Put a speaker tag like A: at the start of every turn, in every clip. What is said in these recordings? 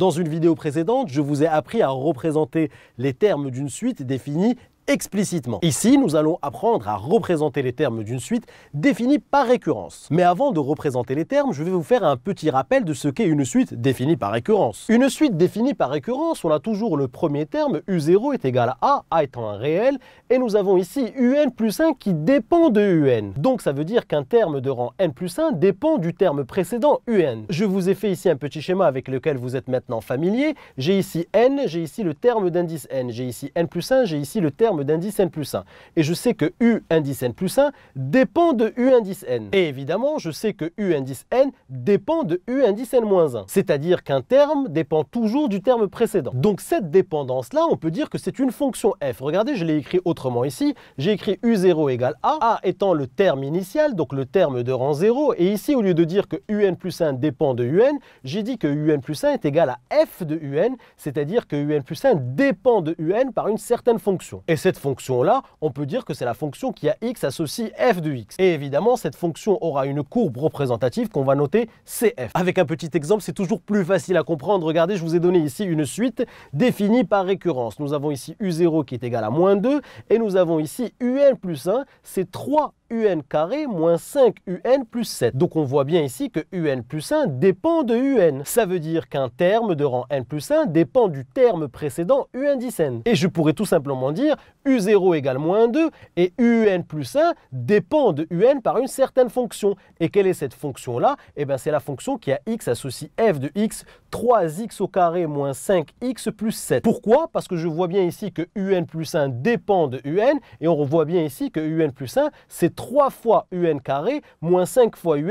A: Dans une vidéo précédente, je vous ai appris à représenter les termes d'une suite définie explicitement. Ici, nous allons apprendre à représenter les termes d'une suite définie par récurrence. Mais avant de représenter les termes, je vais vous faire un petit rappel de ce qu'est une suite définie par récurrence. Une suite définie par récurrence, on a toujours le premier terme, U0 est égal à A, A étant un réel, et nous avons ici UN plus 1 qui dépend de UN. Donc ça veut dire qu'un terme de rang N plus 1 dépend du terme précédent UN. Je vous ai fait ici un petit schéma avec lequel vous êtes maintenant familier. J'ai ici N, j'ai ici le terme d'indice N, j'ai ici N plus 1, j'ai ici le terme d'indice n plus 1. Et je sais que U indice n plus 1 dépend de U indice n. Et évidemment, je sais que U indice n dépend de U indice n moins 1. C'est-à-dire qu'un terme dépend toujours du terme précédent. Donc cette dépendance-là, on peut dire que c'est une fonction f. Regardez, je l'ai écrit autrement ici. J'ai écrit U0 égale A. A étant le terme initial, donc le terme de rang 0. Et ici, au lieu de dire que UN plus 1 dépend de UN, j'ai dit que UN plus 1 est égal à f de UN, c'est-à-dire que UN plus 1 dépend de UN par une certaine fonction. Et cette fonction-là, on peut dire que c'est la fonction qui a x associe f de x. Et évidemment, cette fonction aura une courbe représentative qu'on va noter CF. Avec un petit exemple, c'est toujours plus facile à comprendre. Regardez, je vous ai donné ici une suite définie par récurrence. Nous avons ici U0 qui est égal à moins 2 et nous avons ici UN plus 1, c'est 3 un carré moins 5 un plus 7. Donc on voit bien ici que un plus 1 dépend de un. Ça veut dire qu'un terme de rang n plus 1 dépend du terme précédent un 10n. Et je pourrais tout simplement dire u0 égale moins 2 et un plus 1 dépend de un par une certaine fonction. Et quelle est cette fonction-là Eh bien c'est la fonction qui a x associe f de x 3x au carré moins 5x plus 7. Pourquoi Parce que je vois bien ici que un plus 1 dépend de un et on voit bien ici que un plus 1 c'est 3 fois un carré moins 5 fois un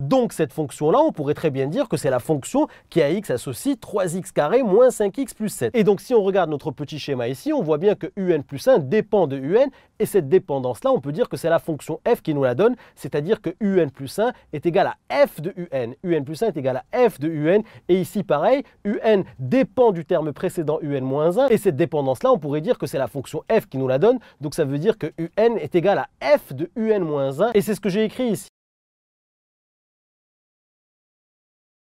A: donc cette fonction-là, on pourrait très bien dire que c'est la fonction qui à x associe 3x carré moins 5x plus 7. Et donc si on regarde notre petit schéma ici, on voit bien que un plus 1 dépend de un, et cette dépendance-là, on peut dire que c'est la fonction f qui nous la donne, c'est-à-dire que un plus 1 est égal à f de un. un plus 1 est égal à f de un, et ici pareil, un dépend du terme précédent un moins 1, et cette dépendance-là, on pourrait dire que c'est la fonction f qui nous la donne, donc ça veut dire que un est égal à f de un moins 1, et c'est ce que j'ai écrit ici.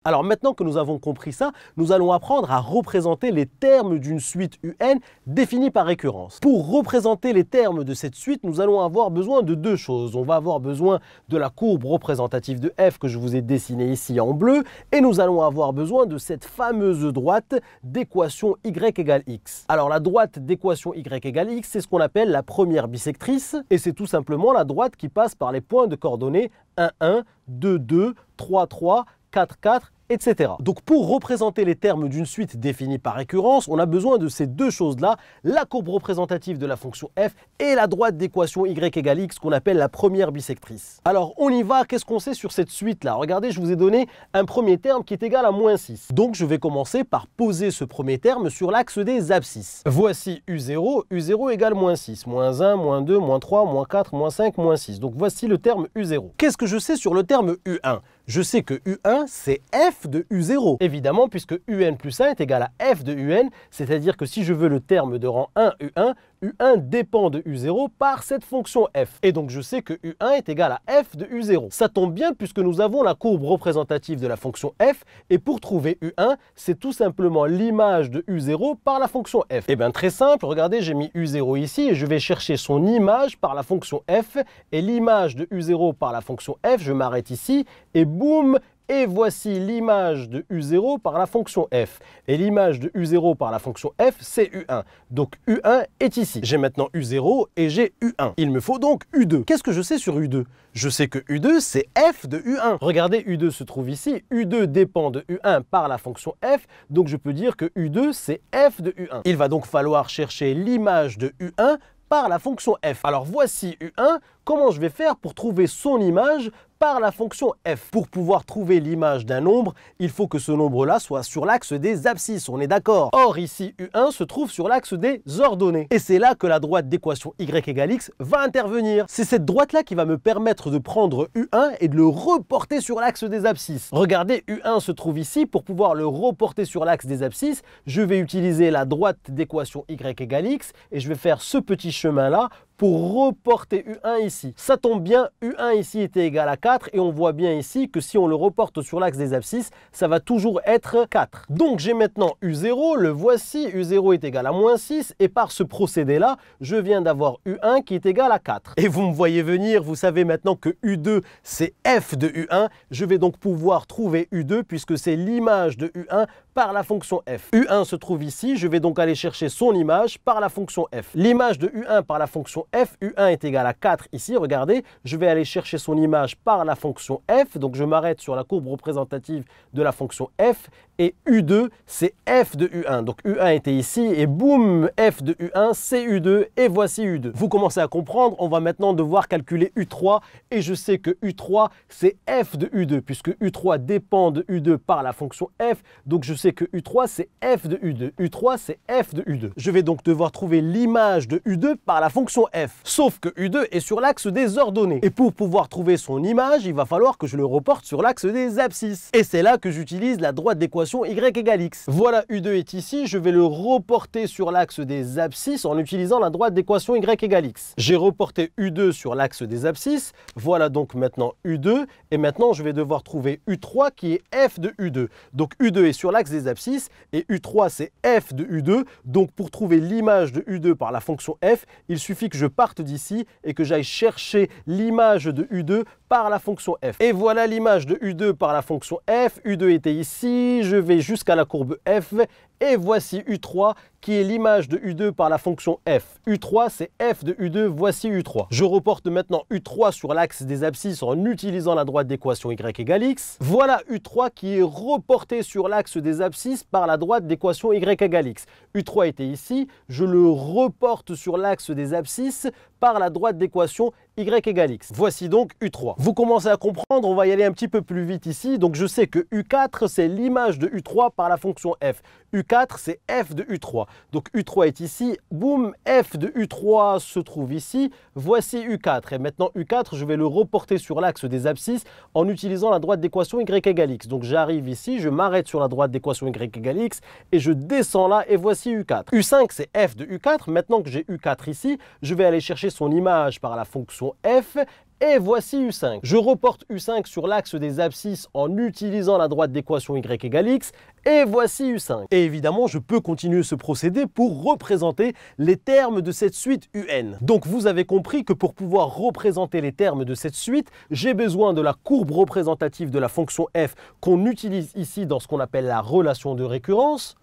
A: Alors maintenant que nous avons compris ça, nous allons apprendre à représenter les termes d'une suite UN définie par récurrence. Pour représenter les termes de cette suite, nous allons avoir besoin de deux choses. On va avoir besoin de la courbe représentative de f que je vous ai dessinée ici en bleu, et nous allons avoir besoin de cette fameuse droite d'équation y égale x. Alors la droite d'équation y égale x, c'est ce qu'on appelle la première bisectrice, et c'est tout simplement la droite qui passe par les points de coordonnées 1, 1, 2, 2, 3, 3, 4, 4 etc. Donc pour représenter les termes d'une suite définie par récurrence, on a besoin de ces deux choses-là, la courbe représentative de la fonction f et la droite d'équation y égale x qu'on appelle la première bisectrice. Alors on y va, qu'est-ce qu'on sait sur cette suite-là Regardez, je vous ai donné un premier terme qui est égal à moins 6. Donc je vais commencer par poser ce premier terme sur l'axe des abscisses. Voici u0, u0 égale moins 6, moins 1, moins 2, moins 3, moins 4, moins 5, moins 6. Donc voici le terme u0. Qu'est-ce que je sais sur le terme u1 je sais que U1, c'est f de U0. Évidemment, puisque UN plus 1 est égal à f de UN, c'est-à-dire que si je veux le terme de rang 1 U1, U1 dépend de U0 par cette fonction f. Et donc je sais que U1 est égal à f de U0. Ça tombe bien puisque nous avons la courbe représentative de la fonction f et pour trouver U1, c'est tout simplement l'image de U0 par la fonction f. Et eh bien très simple, regardez, j'ai mis U0 ici et je vais chercher son image par la fonction f et l'image de U0 par la fonction f, je m'arrête ici et boum, et voici l'image de U0 par la fonction f. Et l'image de U0 par la fonction f, c'est U1. Donc U1 est ici. J'ai maintenant U0 et j'ai U1. Il me faut donc U2. Qu'est-ce que je sais sur U2 Je sais que U2, c'est f de U1. Regardez, U2 se trouve ici. U2 dépend de U1 par la fonction f. Donc je peux dire que U2, c'est f de U1. Il va donc falloir chercher l'image de U1 par la fonction f. Alors voici U1, comment je vais faire pour trouver son image par la fonction f. Pour pouvoir trouver l'image d'un nombre, il faut que ce nombre-là soit sur l'axe des abscisses, on est d'accord. Or ici, U1 se trouve sur l'axe des ordonnées. Et c'est là que la droite d'équation y égale x va intervenir. C'est cette droite-là qui va me permettre de prendre U1 et de le reporter sur l'axe des abscisses. Regardez, U1 se trouve ici. Pour pouvoir le reporter sur l'axe des abscisses, je vais utiliser la droite d'équation y égale x et je vais faire ce petit chemin-là pour reporter U1 ici. Ça tombe bien, U1 ici était égal à 4 et on voit bien ici que si on le reporte sur l'axe des abscisses, ça va toujours être 4. Donc j'ai maintenant U0, le voici, U0 est égal à moins 6 et par ce procédé-là, je viens d'avoir U1 qui est égal à 4. Et vous me voyez venir, vous savez maintenant que U2 c'est F de U1, je vais donc pouvoir trouver U2 puisque c'est l'image de U1 par la fonction f. U1 se trouve ici, je vais donc aller chercher son image par la fonction f. L'image de U1 par la fonction f, u1 est égal à 4 ici, regardez, je vais aller chercher son image par la fonction f, donc je m'arrête sur la courbe représentative de la fonction f, et u2, c'est f de u1. Donc u1 était ici, et boum, f de u1, c'est u2, et voici u2. Vous commencez à comprendre, on va maintenant devoir calculer u3, et je sais que u3, c'est f de u2, puisque u3 dépend de u2 par la fonction f, donc je sais que u3, c'est f de u2. u3, c'est f de u2. Je vais donc devoir trouver l'image de u2 par la fonction Sauf que U2 est sur l'axe des ordonnées. Et pour pouvoir trouver son image, il va falloir que je le reporte sur l'axe des abscisses. Et c'est là que j'utilise la droite d'équation Y égale X. Voilà, U2 est ici, je vais le reporter sur l'axe des abscisses en utilisant la droite d'équation Y égale X. J'ai reporté U2 sur l'axe des abscisses, voilà donc maintenant U2, et maintenant je vais devoir trouver U3 qui est F de U2. Donc U2 est sur l'axe des abscisses, et U3 c'est F de U2, donc pour trouver l'image de U2 par la fonction F, il suffit que je je parte d'ici et que j'aille chercher l'image de U2 par la fonction f. Et voilà l'image de U2 par la fonction f. U2 était ici, je vais jusqu'à la courbe f. Et voici U3 qui est l'image de U2 par la fonction f. U3, c'est f de U2, voici U3. Je reporte maintenant U3 sur l'axe des abscisses en utilisant la droite d'équation y égale x. Voilà U3 qui est reporté sur l'axe des abscisses par la droite d'équation y égale x. U3 était ici, je le reporte sur l'axe des abscisses par la droite d'équation y égale x. Voici donc U3. Vous commencez à comprendre, on va y aller un petit peu plus vite ici. Donc je sais que U4, c'est l'image de U3 par la fonction f. U4, c'est F de U3. Donc U3 est ici, boum, F de U3 se trouve ici, voici U4. Et maintenant U4, je vais le reporter sur l'axe des abscisses en utilisant la droite d'équation Y égale X. Donc j'arrive ici, je m'arrête sur la droite d'équation Y égale X et je descends là et voici U4. U5, c'est F de U4. Maintenant que j'ai U4 ici, je vais aller chercher son image par la fonction F et voici U5. Je reporte U5 sur l'axe des abscisses en utilisant la droite d'équation Y égale X. Et voici U5. Et évidemment, je peux continuer ce procédé pour représenter les termes de cette suite UN. Donc vous avez compris que pour pouvoir représenter les termes de cette suite, j'ai besoin de la courbe représentative de la fonction f qu'on utilise ici dans ce qu'on appelle la relation de récurrence.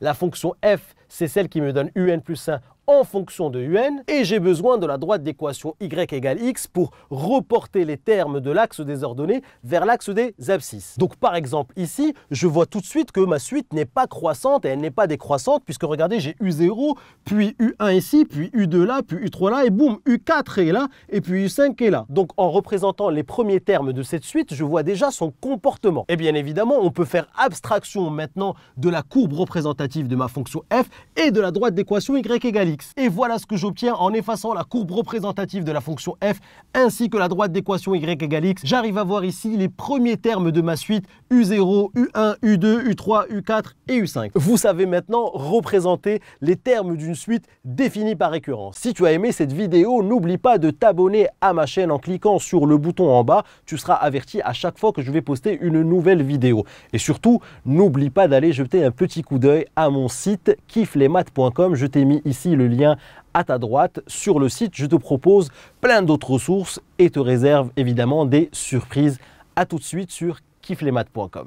A: La fonction f, c'est celle qui me donne un plus 1 en fonction de un, et j'ai besoin de la droite d'équation y égale x pour reporter les termes de l'axe des ordonnées vers l'axe des abscisses. Donc par exemple ici, je vois tout de suite que ma suite n'est pas croissante et elle n'est pas décroissante, puisque regardez, j'ai u0, puis u1 ici, puis u2 là, puis u3 là, et boum, u4 est là, et puis u5 est là. Donc en représentant les premiers termes de cette suite, je vois déjà son comportement. Et bien évidemment, on peut faire abstraction maintenant de la courbe représentative de ma fonction f et de la droite d'équation y égale x. Et voilà ce que j'obtiens en effaçant la courbe représentative de la fonction f ainsi que la droite d'équation y égale x. J'arrive à voir ici les premiers termes de ma suite u0, u1, u2, u3, u4 et u5. Vous savez maintenant représenter les termes d'une suite définie par récurrence. Si tu as aimé cette vidéo, n'oublie pas de t'abonner à ma chaîne en cliquant sur le bouton en bas. Tu seras averti à chaque fois que je vais poster une nouvelle vidéo. Et surtout, n'oublie pas d'aller jeter un petit coup d'œil à mon site kifflesmaths.com. Je t'ai mis ici le lien à ta droite sur le site. Je te propose plein d'autres ressources et te réserve évidemment des surprises. À tout de suite sur kifflemat.com